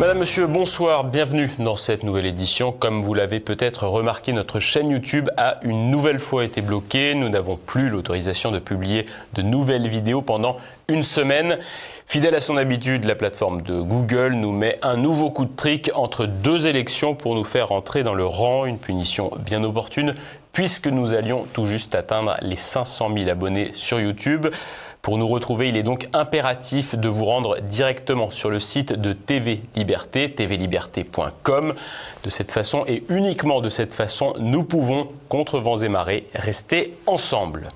Madame, Monsieur, bonsoir, bienvenue dans cette nouvelle édition. Comme vous l'avez peut-être remarqué, notre chaîne YouTube a une nouvelle fois été bloquée. Nous n'avons plus l'autorisation de publier de nouvelles vidéos pendant une semaine. Fidèle à son habitude, la plateforme de Google nous met un nouveau coup de trick entre deux élections pour nous faire entrer dans le rang, une punition bien opportune puisque nous allions tout juste atteindre les 500 000 abonnés sur YouTube. Pour nous retrouver, il est donc impératif de vous rendre directement sur le site de TV Liberté, tvliberté.com. De cette façon et uniquement de cette façon, nous pouvons, contre vents et marées, rester ensemble.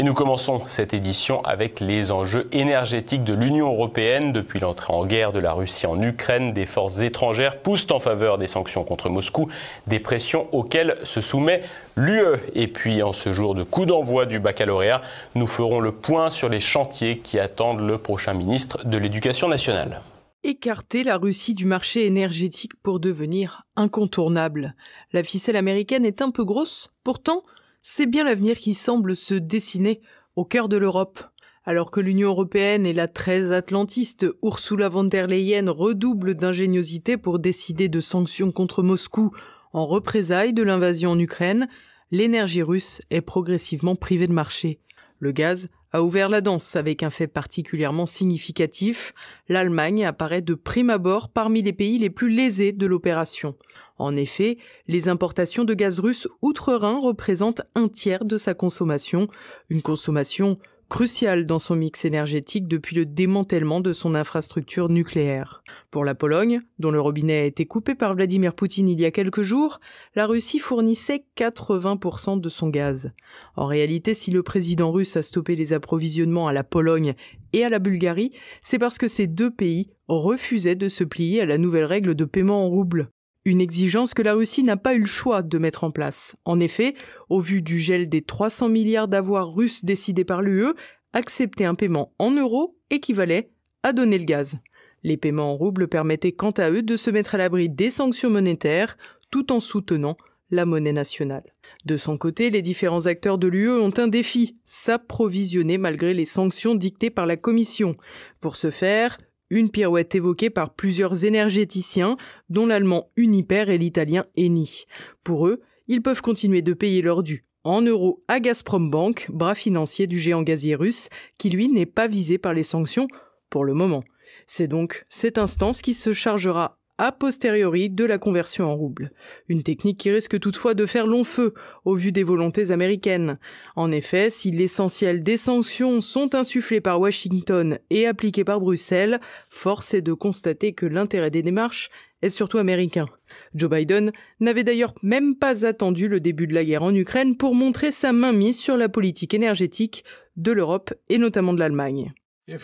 Et nous commençons cette édition avec les enjeux énergétiques de l'Union européenne. Depuis l'entrée en guerre de la Russie en Ukraine, des forces étrangères poussent en faveur des sanctions contre Moscou, des pressions auxquelles se soumet l'UE. Et puis en ce jour de coup d'envoi du baccalauréat, nous ferons le point sur les chantiers qui attendent le prochain ministre de l'Éducation nationale. Écarter la Russie du marché énergétique pour devenir incontournable. La ficelle américaine est un peu grosse, pourtant c'est bien l'avenir qui semble se dessiner au cœur de l'Europe. Alors que l'Union européenne et la très atlantiste Ursula von der Leyen redoublent d'ingéniosité pour décider de sanctions contre Moscou en représailles de l'invasion en Ukraine, l'énergie russe est progressivement privée de marché. Le gaz a ouvert la danse avec un fait particulièrement significatif. L'Allemagne apparaît de prime abord parmi les pays les plus lésés de l'opération. En effet, les importations de gaz russe outre-Rhin représentent un tiers de sa consommation, une consommation crucial dans son mix énergétique depuis le démantèlement de son infrastructure nucléaire. Pour la Pologne, dont le robinet a été coupé par Vladimir Poutine il y a quelques jours, la Russie fournissait 80% de son gaz. En réalité, si le président russe a stoppé les approvisionnements à la Pologne et à la Bulgarie, c'est parce que ces deux pays refusaient de se plier à la nouvelle règle de paiement en rouble. Une exigence que la Russie n'a pas eu le choix de mettre en place. En effet, au vu du gel des 300 milliards d'avoirs russes décidés par l'UE, accepter un paiement en euros équivalait à donner le gaz. Les paiements en roubles permettaient quant à eux de se mettre à l'abri des sanctions monétaires tout en soutenant la monnaie nationale. De son côté, les différents acteurs de l'UE ont un défi, s'approvisionner malgré les sanctions dictées par la Commission. Pour ce faire, une pirouette évoquée par plusieurs énergéticiens, dont l'allemand Uniper et l'italien Eni. Pour eux, ils peuvent continuer de payer leur dû en euros à Gazprom Bank, bras financier du géant gazier russe, qui lui n'est pas visé par les sanctions pour le moment. C'est donc cette instance qui se chargera a posteriori de la conversion en rouble. Une technique qui risque toutefois de faire long feu au vu des volontés américaines. En effet, si l'essentiel des sanctions sont insufflées par Washington et appliquées par Bruxelles, force est de constater que l'intérêt des démarches est surtout américain. Joe Biden n'avait d'ailleurs même pas attendu le début de la guerre en Ukraine pour montrer sa main mise sur la politique énergétique de l'Europe et notamment de l'Allemagne. Uh,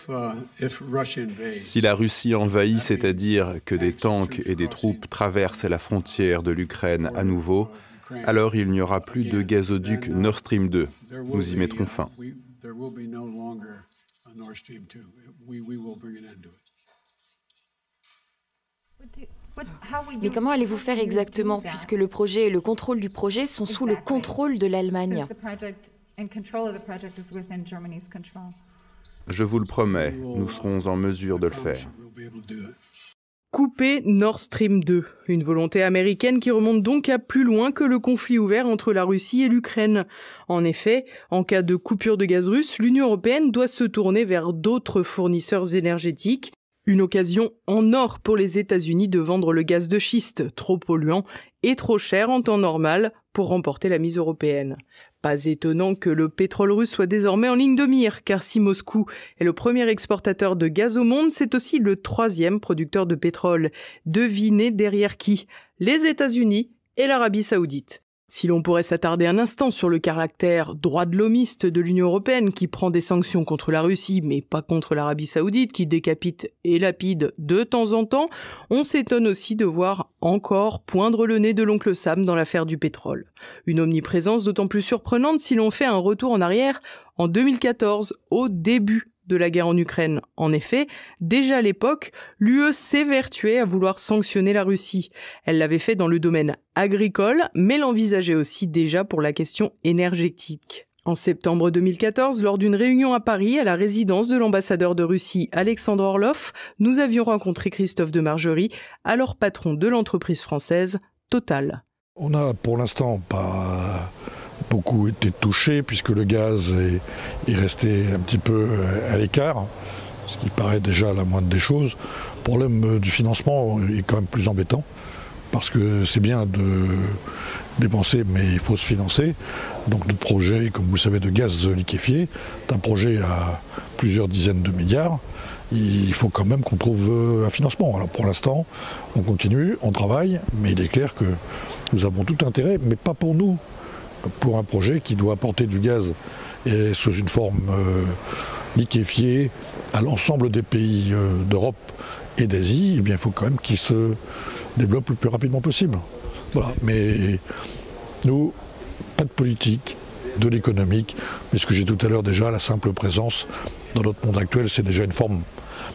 si la Russie envahit, c'est-à-dire que des tanks et des troupes traversent la frontière de l'Ukraine à nouveau, alors il n'y aura plus de gazoduc Nord Stream 2. Nous y mettrons fin. Mais comment allez-vous faire exactement, puisque le projet et le contrôle du projet sont sous le contrôle de l'Allemagne je vous le promets, nous serons en mesure de le faire. Couper Nord Stream 2, une volonté américaine qui remonte donc à plus loin que le conflit ouvert entre la Russie et l'Ukraine. En effet, en cas de coupure de gaz russe, l'Union européenne doit se tourner vers d'autres fournisseurs énergétiques, une occasion en or pour les États-Unis de vendre le gaz de schiste, trop polluant et trop cher en temps normal, pour remporter la mise européenne. Pas étonnant que le pétrole russe soit désormais en ligne de mire, car si Moscou est le premier exportateur de gaz au monde, c'est aussi le troisième producteur de pétrole. Devinez derrière qui Les États-Unis et l'Arabie saoudite. Si l'on pourrait s'attarder un instant sur le caractère droit de l'homiste de l'Union européenne qui prend des sanctions contre la Russie mais pas contre l'Arabie saoudite qui décapite et lapide de temps en temps, on s'étonne aussi de voir encore poindre le nez de l'oncle Sam dans l'affaire du pétrole. Une omniprésence d'autant plus surprenante si l'on fait un retour en arrière en 2014 au début de la guerre en Ukraine. En effet, déjà à l'époque, l'UE s'évertuait à vouloir sanctionner la Russie. Elle l'avait fait dans le domaine agricole, mais l'envisageait aussi déjà pour la question énergétique. En septembre 2014, lors d'une réunion à Paris à la résidence de l'ambassadeur de Russie Alexandre Orlov, nous avions rencontré Christophe de Margerie, alors patron de l'entreprise française Total. On n'a pour l'instant pas beaucoup été touchés puisque le gaz est, resté un petit peu euh, à l'écart, ce qui paraît déjà la moindre des choses. Le problème euh, du financement est quand même plus embêtant parce que c'est bien de dépenser, mais il faut se financer. Donc le projet, comme vous le savez, de gaz liquéfié, c'est un projet à plusieurs dizaines de milliards. Il faut quand même qu'on trouve euh, un financement. Alors pour l'instant, on continue, on travaille, mais il est clair que nous avons tout intérêt, mais pas pour nous, pour un projet qui doit apporter du gaz sous une forme euh, liquéfiée à l'ensemble des pays euh, d'Europe et d'Asie, eh il faut quand même qu'il se développe le plus rapidement possible. Mais nous, pas de politique, de l'économique, mais ce que j'ai tout à l'heure déjà, la simple présence dans notre monde actuel, c'est déjà une forme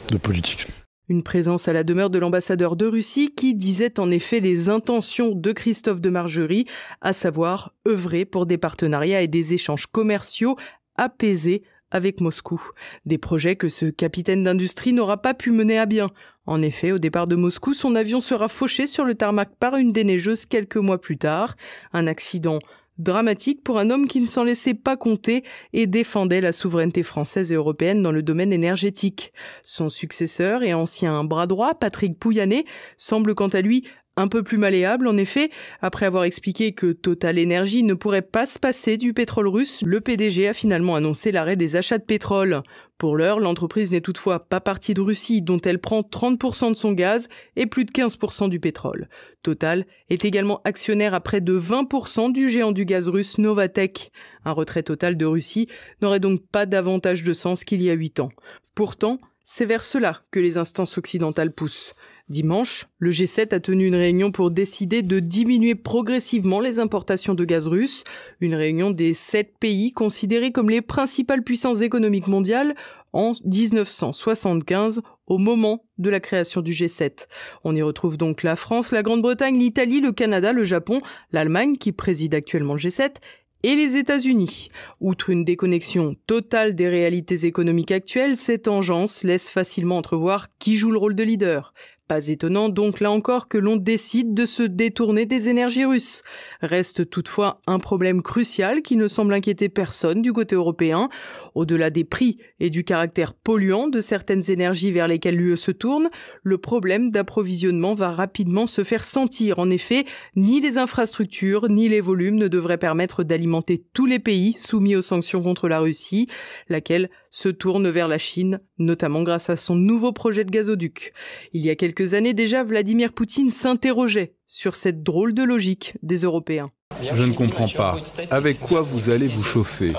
de politique. Une présence à la demeure de l'ambassadeur de Russie qui disait en effet les intentions de Christophe de Margerie, à savoir œuvrer pour des partenariats et des échanges commerciaux apaisés avec Moscou. Des projets que ce capitaine d'industrie n'aura pas pu mener à bien. En effet, au départ de Moscou, son avion sera fauché sur le tarmac par une déneigeuse quelques mois plus tard. Un accident dramatique pour un homme qui ne s'en laissait pas compter et défendait la souveraineté française et européenne dans le domaine énergétique. Son successeur et ancien bras droit, Patrick Pouyanné, semble quant à lui un peu plus malléable. En effet, après avoir expliqué que Total Energy ne pourrait pas se passer du pétrole russe, le PDG a finalement annoncé l'arrêt des achats de pétrole. Pour l'heure, l'entreprise n'est toutefois pas partie de Russie, dont elle prend 30% de son gaz et plus de 15% du pétrole. Total est également actionnaire à près de 20% du géant du gaz russe Novatek. Un retrait total de Russie n'aurait donc pas davantage de sens qu'il y a 8 ans. Pourtant, c'est vers cela que les instances occidentales poussent. Dimanche, le G7 a tenu une réunion pour décider de diminuer progressivement les importations de gaz russe, une réunion des sept pays considérés comme les principales puissances économiques mondiales en 1975 au moment de la création du G7. On y retrouve donc la France, la Grande-Bretagne, l'Italie, le Canada, le Japon, l'Allemagne qui préside actuellement le G7 et les États-Unis. Outre une déconnexion totale des réalités économiques actuelles, cette engeance laisse facilement entrevoir qui joue le rôle de leader. Pas étonnant donc là encore que l'on décide de se détourner des énergies russes. Reste toutefois un problème crucial qui ne semble inquiéter personne du côté européen. Au-delà des prix et du caractère polluant de certaines énergies vers lesquelles l'UE se tourne, le problème d'approvisionnement va rapidement se faire sentir. En effet, ni les infrastructures ni les volumes ne devraient permettre d'alimenter tous les pays soumis aux sanctions contre la Russie, laquelle se tourne vers la Chine, notamment grâce à son nouveau projet de gazoduc. Il y a quelques années déjà, Vladimir Poutine s'interrogeait sur cette drôle de logique des Européens. Je ne comprends pas. Avec quoi vous allez vous chauffer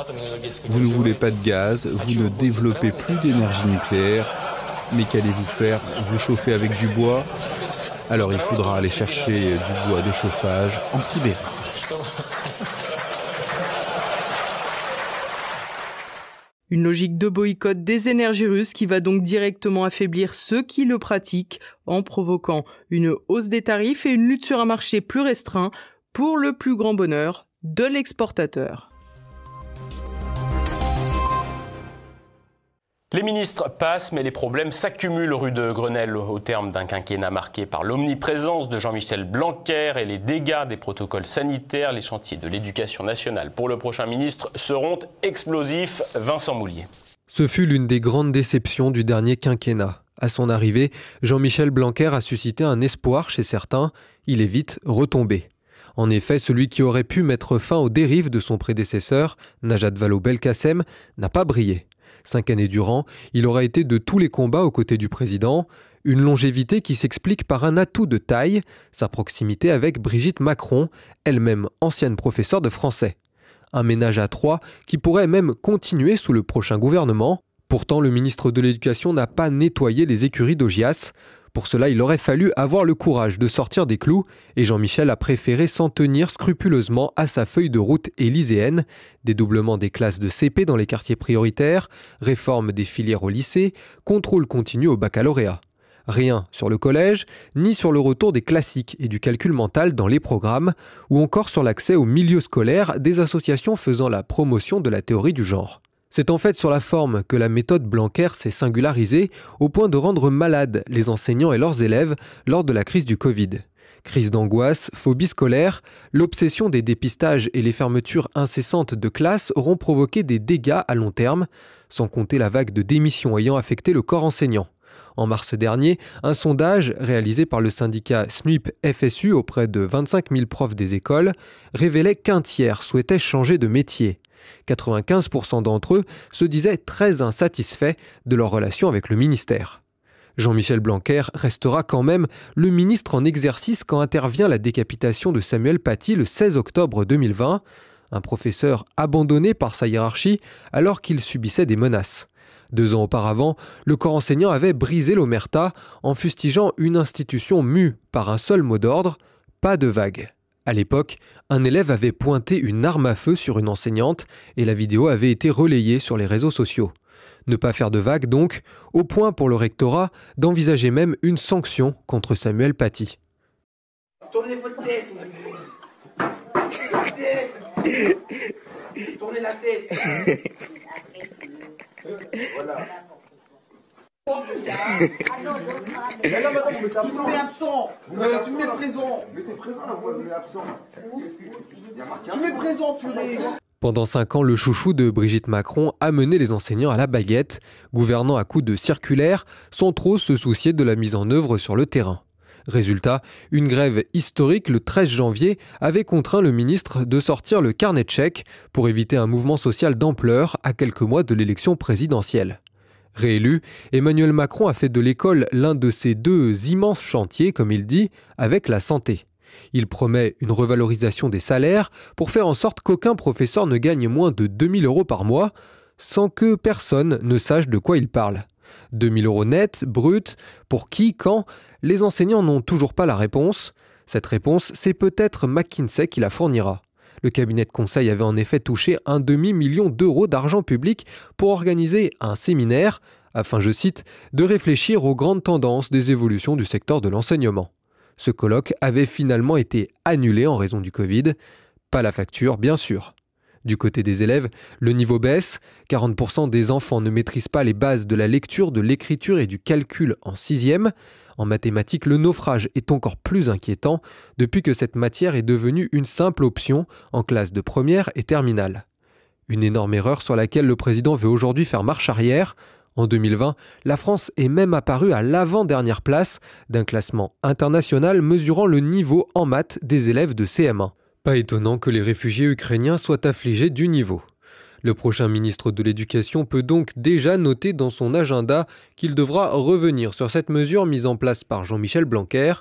Vous ne voulez pas de gaz, vous ne développez plus d'énergie nucléaire, mais qu'allez-vous faire Vous chauffer avec du bois Alors il faudra aller chercher du bois de chauffage en Sibérie. Une logique de boycott des énergies russes qui va donc directement affaiblir ceux qui le pratiquent en provoquant une hausse des tarifs et une lutte sur un marché plus restreint pour le plus grand bonheur de l'exportateur. Les ministres passent, mais les problèmes s'accumulent rue de Grenelle au terme d'un quinquennat marqué par l'omniprésence de Jean-Michel Blanquer et les dégâts des protocoles sanitaires. Les chantiers de l'éducation nationale pour le prochain ministre seront explosifs. Vincent Moulier. Ce fut l'une des grandes déceptions du dernier quinquennat. À son arrivée, Jean-Michel Blanquer a suscité un espoir chez certains. Il est vite retombé. En effet, celui qui aurait pu mettre fin aux dérives de son prédécesseur, Najat Vallaud-Belkacem, n'a pas brillé. Cinq années durant, il aura été de tous les combats aux côtés du président, une longévité qui s'explique par un atout de taille, sa proximité avec Brigitte Macron, elle-même ancienne professeure de français. Un ménage à trois qui pourrait même continuer sous le prochain gouvernement. Pourtant, le ministre de l'Éducation n'a pas nettoyé les écuries d'Ogias. Pour cela, il aurait fallu avoir le courage de sortir des clous, et Jean-Michel a préféré s'en tenir scrupuleusement à sa feuille de route élyséenne, dédoublement des classes de CP dans les quartiers prioritaires, réforme des filières au lycée, contrôle continu au baccalauréat. Rien sur le collège, ni sur le retour des classiques et du calcul mental dans les programmes, ou encore sur l'accès au milieu scolaire des associations faisant la promotion de la théorie du genre. C'est en fait sur la forme que la méthode Blanquer s'est singularisée au point de rendre malades les enseignants et leurs élèves lors de la crise du Covid. Crise d'angoisse, phobie scolaire, l'obsession des dépistages et les fermetures incessantes de classes auront provoqué des dégâts à long terme, sans compter la vague de démissions ayant affecté le corps enseignant. En mars dernier, un sondage réalisé par le syndicat snip FSU auprès de 25 000 profs des écoles révélait qu'un tiers souhaitait changer de métier. 95% d'entre eux se disaient très insatisfaits de leur relation avec le ministère. Jean-Michel Blanquer restera quand même le ministre en exercice quand intervient la décapitation de Samuel Paty le 16 octobre 2020, un professeur abandonné par sa hiérarchie alors qu'il subissait des menaces. Deux ans auparavant, le corps enseignant avait brisé l'omerta en fustigeant une institution mue par un seul mot d'ordre, pas de vague. À l'époque, un élève avait pointé une arme à feu sur une enseignante et la vidéo avait été relayée sur les réseaux sociaux. Ne pas faire de vagues donc, au point pour le rectorat d'envisager même une sanction contre Samuel Paty. Tournez la tête. Pendant cinq ans, le chouchou de Brigitte Macron a mené les enseignants à la baguette, gouvernant à coups de circulaire, sans trop se soucier de la mise en œuvre sur le terrain. Résultat, une grève historique le 13 janvier avait contraint le ministre de sortir le carnet de pour éviter un mouvement social d'ampleur à quelques mois de l'élection présidentielle. Réélu, Emmanuel Macron a fait de l'école l'un de ses deux immenses chantiers, comme il dit, avec la santé. Il promet une revalorisation des salaires pour faire en sorte qu'aucun professeur ne gagne moins de 2000 euros par mois, sans que personne ne sache de quoi il parle. 2000 euros net, brut, pour qui, quand Les enseignants n'ont toujours pas la réponse. Cette réponse, c'est peut-être McKinsey qui la fournira. Le cabinet de conseil avait en effet touché un demi-million d'euros d'argent public pour organiser un séminaire afin, je cite, de réfléchir aux grandes tendances des évolutions du secteur de l'enseignement. Ce colloque avait finalement été annulé en raison du Covid. Pas la facture, bien sûr. Du côté des élèves, le niveau baisse, 40% des enfants ne maîtrisent pas les bases de la lecture, de l'écriture et du calcul en sixième. En mathématiques, le naufrage est encore plus inquiétant depuis que cette matière est devenue une simple option en classe de première et terminale. Une énorme erreur sur laquelle le président veut aujourd'hui faire marche arrière. En 2020, la France est même apparue à l'avant-dernière place d'un classement international mesurant le niveau en maths des élèves de CM1. Pas étonnant que les réfugiés ukrainiens soient affligés du niveau. Le prochain ministre de l'Éducation peut donc déjà noter dans son agenda qu'il devra revenir sur cette mesure mise en place par Jean-Michel Blanquer.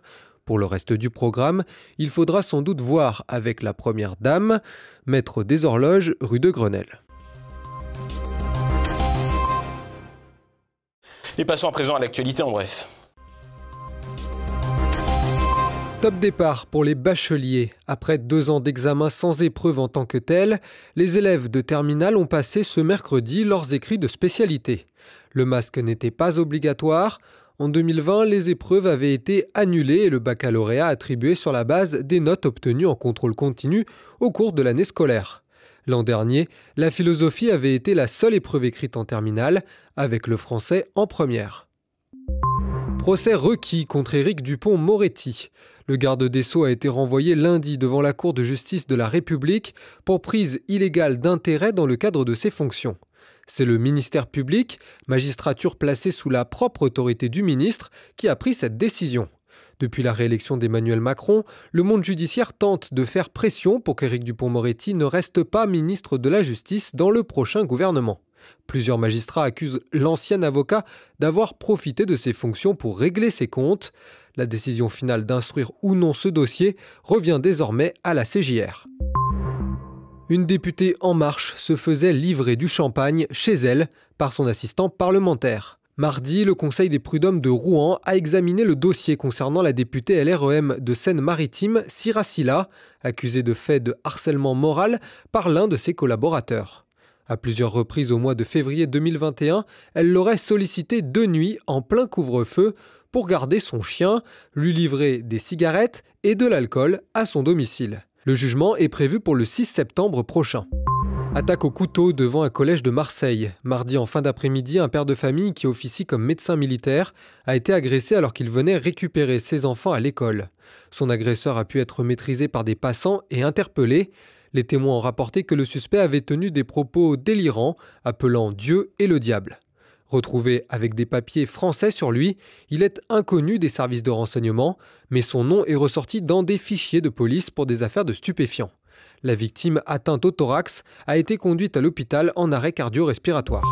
Pour le reste du programme, il faudra sans doute voir avec la Première Dame, maître des horloges, rue de Grenelle. Et passons à présent à l'actualité en bref. Top départ pour les bacheliers. Après deux ans d'examen sans épreuve en tant que tel, les élèves de terminale ont passé ce mercredi leurs écrits de spécialité. Le masque n'était pas obligatoire. En 2020, les épreuves avaient été annulées et le baccalauréat attribué sur la base des notes obtenues en contrôle continu au cours de l'année scolaire. L'an dernier, la philosophie avait été la seule épreuve écrite en terminale, avec le français en première. Procès requis contre Éric Dupont-Moretti. Le garde des Sceaux a été renvoyé lundi devant la Cour de justice de la République pour prise illégale d'intérêt dans le cadre de ses fonctions. C'est le ministère public, magistrature placée sous la propre autorité du ministre, qui a pris cette décision. Depuis la réélection d'Emmanuel Macron, le monde judiciaire tente de faire pression pour qu'Éric Dupont-Moretti ne reste pas ministre de la Justice dans le prochain gouvernement. Plusieurs magistrats accusent l'ancien avocat d'avoir profité de ses fonctions pour régler ses comptes. La décision finale d'instruire ou non ce dossier revient désormais à la CJR. Une députée En Marche se faisait livrer du champagne chez elle par son assistant parlementaire. Mardi, le Conseil des prud'hommes de Rouen a examiné le dossier concernant la députée LREM de Seine-Maritime, Siracilla, accusée de faits de harcèlement moral par l'un de ses collaborateurs. À plusieurs reprises au mois de février 2021, elle l'aurait sollicité deux nuits en plein couvre-feu pour garder son chien, lui livrer des cigarettes et de l'alcool à son domicile. Le jugement est prévu pour le 6 septembre prochain. Attaque au couteau devant un collège de Marseille. Mardi en fin d'après-midi, un père de famille qui officie comme médecin militaire a été agressé alors qu'il venait récupérer ses enfants à l'école. Son agresseur a pu être maîtrisé par des passants et interpellé. Les témoins ont rapporté que le suspect avait tenu des propos délirants, appelant Dieu et le diable. Retrouvé avec des papiers français sur lui, il est inconnu des services de renseignement, mais son nom est ressorti dans des fichiers de police pour des affaires de stupéfiants. La victime atteinte au thorax a été conduite à l'hôpital en arrêt cardio-respiratoire.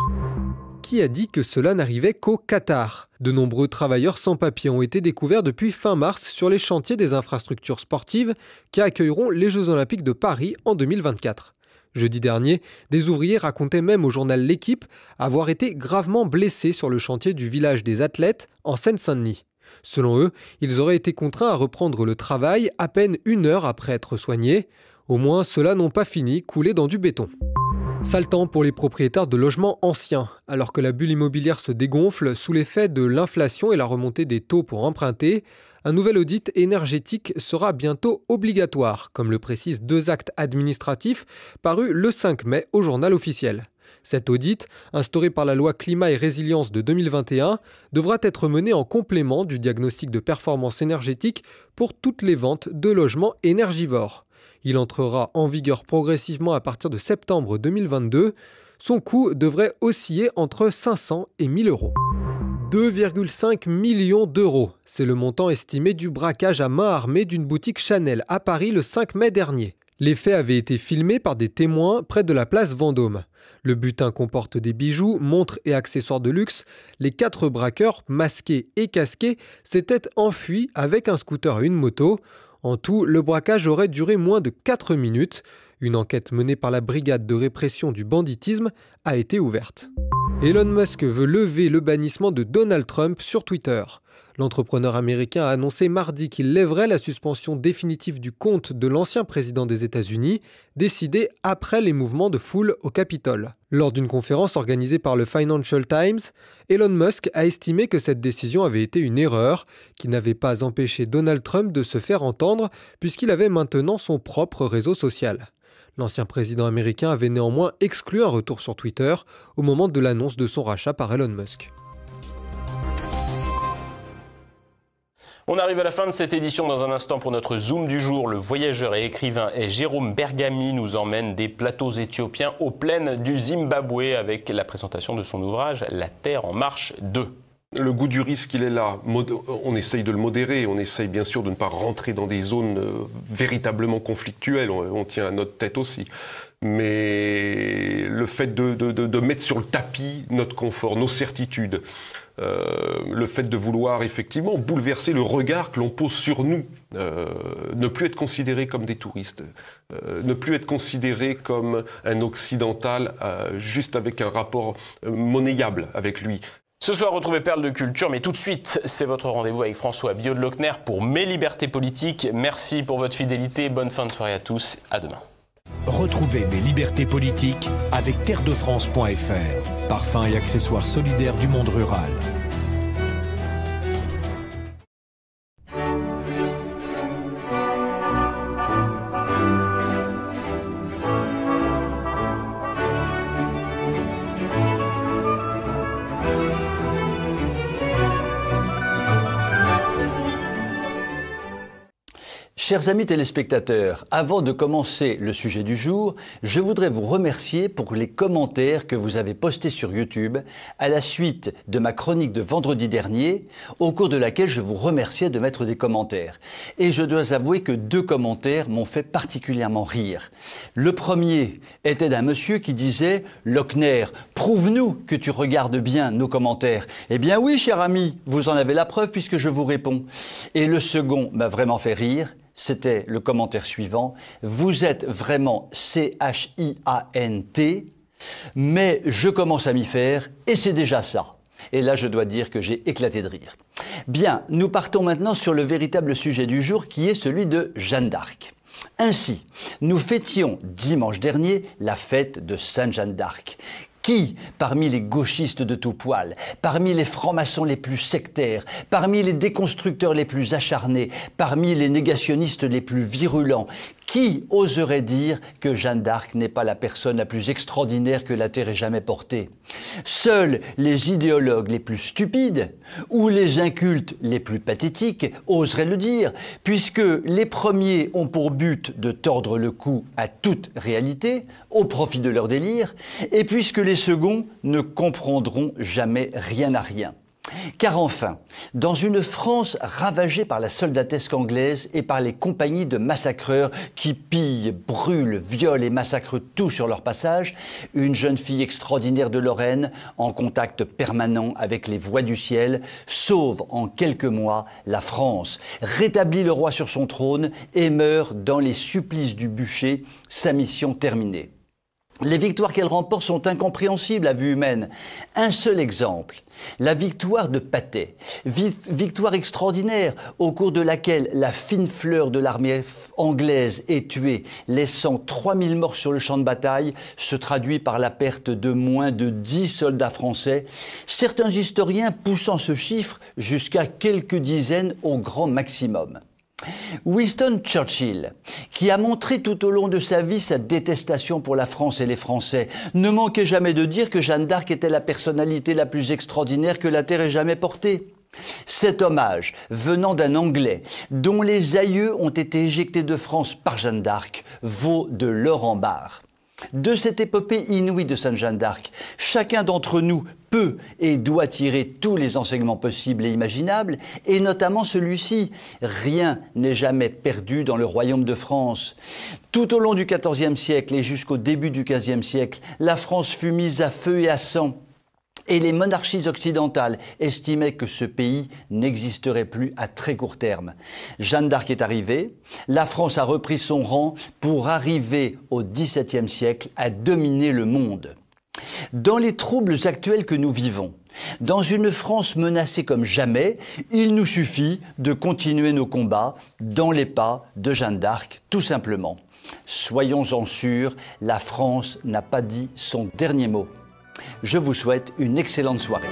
Qui a dit que cela n'arrivait qu'au Qatar De nombreux travailleurs sans papier ont été découverts depuis fin mars sur les chantiers des infrastructures sportives qui accueilleront les Jeux olympiques de Paris en 2024. Jeudi dernier, des ouvriers racontaient même au journal L'équipe avoir été gravement blessés sur le chantier du village des athlètes en Seine-Saint-Denis. Selon eux, ils auraient été contraints à reprendre le travail à peine une heure après être soignés. Au moins, ceux-là n'ont pas fini couler dans du béton. Sale temps pour les propriétaires de logements anciens. Alors que la bulle immobilière se dégonfle sous l'effet de l'inflation et la remontée des taux pour emprunter, un nouvel audit énergétique sera bientôt obligatoire, comme le précisent deux actes administratifs parus le 5 mai au journal officiel. Cet audit, instauré par la loi Climat et Résilience de 2021, devra être mené en complément du diagnostic de performance énergétique pour toutes les ventes de logements énergivores. Il entrera en vigueur progressivement à partir de septembre 2022. Son coût devrait osciller entre 500 et 1000 euros. 2,5 millions d'euros, c'est le montant estimé du braquage à main armée d'une boutique Chanel à Paris le 5 mai dernier. Les faits avaient été filmés par des témoins près de la place Vendôme. Le butin comporte des bijoux, montres et accessoires de luxe. Les quatre braqueurs, masqués et casqués, s'étaient enfuis avec un scooter et une moto. En tout, le braquage aurait duré moins de 4 minutes. Une enquête menée par la brigade de répression du banditisme a été ouverte. Elon Musk veut lever le bannissement de Donald Trump sur Twitter. L'entrepreneur américain a annoncé mardi qu'il lèverait la suspension définitive du compte de l'ancien président des États-Unis, décidé après les mouvements de foule au Capitole. Lors d'une conférence organisée par le Financial Times, Elon Musk a estimé que cette décision avait été une erreur, qui n'avait pas empêché Donald Trump de se faire entendre, puisqu'il avait maintenant son propre réseau social. L'ancien président américain avait néanmoins exclu un retour sur Twitter au moment de l'annonce de son rachat par Elon Musk. On arrive à la fin de cette édition dans un instant pour notre Zoom du jour. Le voyageur et écrivain est Jérôme Bergami nous emmène des plateaux éthiopiens aux plaines du Zimbabwe avec la présentation de son ouvrage La Terre en marche 2. Le goût du risque, il est là. On essaye de le modérer. On essaye bien sûr de ne pas rentrer dans des zones euh, véritablement conflictuelles. On, tient à notre tête aussi. Mais le fait de mettre sur le tapis notre confort, nos certitudes, euh, le fait de vouloir effectivement bouleverser le regard que l'on pose sur nous, euh, ne plus être considéré comme des touristes, euh, ne plus être considéré comme un occidental juste avec un rapport monnayable avec lui. Ce soir, retrouvez Perle de Culture, mais tout de suite, c'est votre rendez-vous avec François Biot Lochner pour Mes Libertés Politiques. Merci pour votre fidélité, bonne fin de soirée à tous, à demain. Retrouvez mes libertés politiques avec terredefrance.fr, parfum et accessoires solidaires du monde rural. Chers amis téléspectateurs, avant de commencer le sujet du jour, je voudrais vous remercier pour les commentaires que vous avez postés sur YouTube à la suite de ma chronique de vendredi dernier, au cours de laquelle je vous remerciais de mettre des commentaires. Et je dois avouer que deux commentaires m'ont fait particulièrement rire. Le premier était d'un monsieur qui disait « Lochner, prouve-nous que tu regardes bien nos commentaires ». Eh bien oui, cher ami, vous en avez la preuve puisque je vous réponds. Et le second m'a vraiment fait rire c'était le commentaire suivant. Vous êtes vraiment C-H-I-A-N-T, mais je commence à m'y faire et c'est déjà ça. Et là, je dois dire que j'ai éclaté de rire. Bien, nous partons maintenant sur le véritable sujet du jour qui est celui de Jeanne d'Arc. Ainsi, nous fêtions dimanche dernier la fête de Sainte Jeanne d'Arc, qui, parmi les gauchistes de tout poil, parmi les francs-maçons les plus sectaires, parmi les déconstructeurs les plus acharnés, parmi les négationnistes les plus virulents, qui oserait dire que Jeanne d'Arc n'est pas la personne la plus extraordinaire que la Terre ait jamais portée Seuls les idéologues les plus stupides ou les incultes les plus pathétiques oseraient le dire, puisque les premiers ont pour but de tordre le cou à toute réalité, au profit de leur délire, et puisque les seconds ne comprendront jamais rien à rien. Car enfin, dans une France ravagée par la soldatesque anglaise et par les compagnies de massacreurs qui pillent, brûlent, violent et massacrent tout sur leur passage, une jeune fille extraordinaire de Lorraine, en contact permanent avec les voies du ciel, sauve en quelques mois la France, rétablit le roi sur son trône et meurt dans les supplices du bûcher, sa mission terminée. Les victoires qu'elle remporte sont incompréhensibles à vue humaine. Un seul exemple, la victoire de Patay, victoire extraordinaire au cours de laquelle la fine fleur de l'armée anglaise est tuée, laissant 3000 morts sur le champ de bataille, se traduit par la perte de moins de 10 soldats français, certains historiens poussant ce chiffre jusqu'à quelques dizaines au grand maximum. Winston Churchill, qui a montré tout au long de sa vie sa détestation pour la France et les Français, ne manquait jamais de dire que Jeanne d'Arc était la personnalité la plus extraordinaire que la Terre ait jamais portée. Cet hommage, venant d'un Anglais, dont les aïeux ont été éjectés de France par Jeanne d'Arc, vaut de l'or en barre. De cette épopée inouïe de Sainte Jeanne d'Arc, chacun d'entre nous peut et doit tirer tous les enseignements possibles et imaginables, et notamment celui-ci. Rien n'est jamais perdu dans le royaume de France. Tout au long du XIVe siècle et jusqu'au début du XVe siècle, la France fut mise à feu et à sang et les monarchies occidentales estimaient que ce pays n'existerait plus à très court terme. Jeanne d'Arc est arrivée, la France a repris son rang pour arriver au XVIIe siècle à dominer le monde. Dans les troubles actuels que nous vivons, dans une France menacée comme jamais, il nous suffit de continuer nos combats dans les pas de Jeanne d'Arc, tout simplement. Soyons-en sûrs, la France n'a pas dit son dernier mot. Je vous souhaite une excellente soirée.